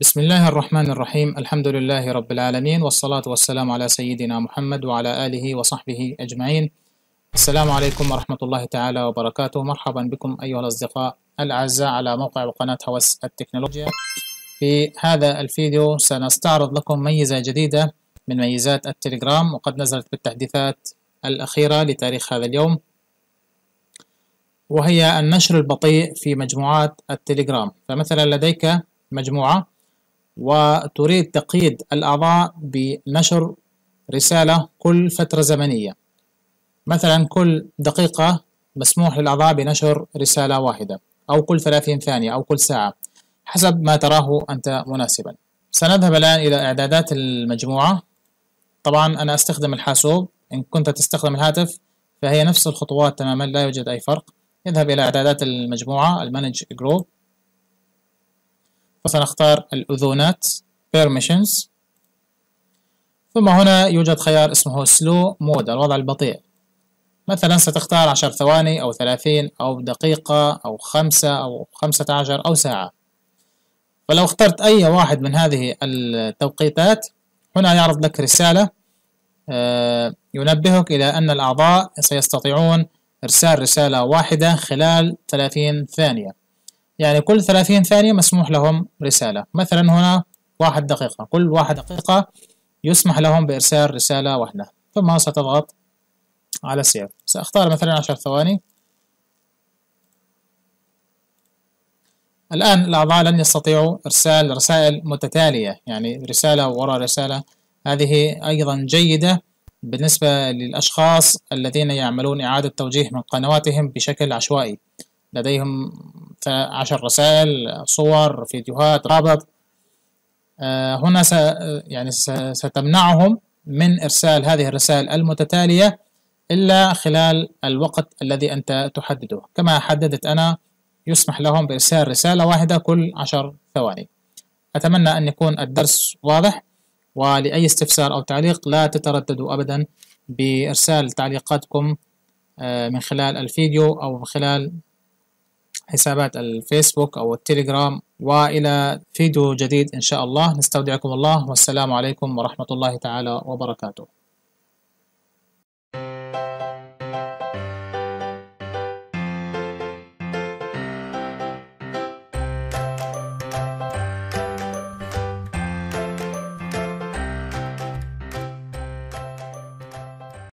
بسم الله الرحمن الرحيم الحمد لله رب العالمين والصلاة والسلام على سيدنا محمد وعلى آله وصحبه أجمعين السلام عليكم ورحمة الله تعالى وبركاته مرحبا بكم أيها الأصدقاء الأعزاء على موقع وقناة هوس التكنولوجيا في هذا الفيديو سنستعرض لكم ميزة جديدة من ميزات التليجرام وقد نزلت بالتحديثات الأخيرة لتاريخ هذا اليوم وهي النشر البطيء في مجموعات التليجرام فمثلا لديك مجموعة وتريد تقييد الأعضاء بنشر رسالة كل فترة زمنية مثلا كل دقيقة مسموح للأعضاء بنشر رسالة واحدة أو كل 30 ثانية أو كل ساعة حسب ما تراه أنت مناسبا سنذهب الآن إلى إعدادات المجموعة طبعا أنا أستخدم الحاسوب إن كنت تستخدم الهاتف فهي نفس الخطوات تماما لا يوجد أي فرق اذهب إلى إعدادات المجموعة المانج جروب فسنختار الأذونات Permissions ثم هنا يوجد خيار اسمه Slow Mode الوضع البطيء مثلا ستختار عشر ثواني أو ثلاثين أو دقيقة أو خمسة أو خمسة عشر أو ساعة فلو اخترت أي واحد من هذه التوقيتات هنا يعرض لك رسالة آه، ينبهك إلى أن الأعضاء سيستطيعون إرسال رسالة واحدة خلال 30 ثانية يعني كل ثلاثين ثانية مسموح لهم رسالة مثلا هنا واحد دقيقة كل واحد دقيقة يسمح لهم بإرسال رسالة واحدة ثم ستضغط على سيف سأختار مثلا عشر ثواني الآن الأعضاء لن يستطيعوا إرسال رسائل متتالية يعني رسالة وراء رسالة هذه أيضا جيدة بالنسبة للأشخاص الذين يعملون إعادة توجيه من قنواتهم بشكل عشوائي لديهم عشر رسائل صور فيديوهات رابط آه، هنا س يعني ستمنعهم من إرسال هذه الرسائل المتتالية إلا خلال الوقت الذي أنت تحدده كما حددت أنا يسمح لهم بإرسال رسالة واحدة كل عشر ثواني أتمنى أن يكون الدرس واضح ولأي استفسار أو تعليق لا تترددوا أبدا بإرسال تعليقاتكم آه، من خلال الفيديو أو من خلال حسابات الفيسبوك أو التليجرام وإلى فيديو جديد إن شاء الله نستودعكم الله والسلام عليكم ورحمة الله تعالى وبركاته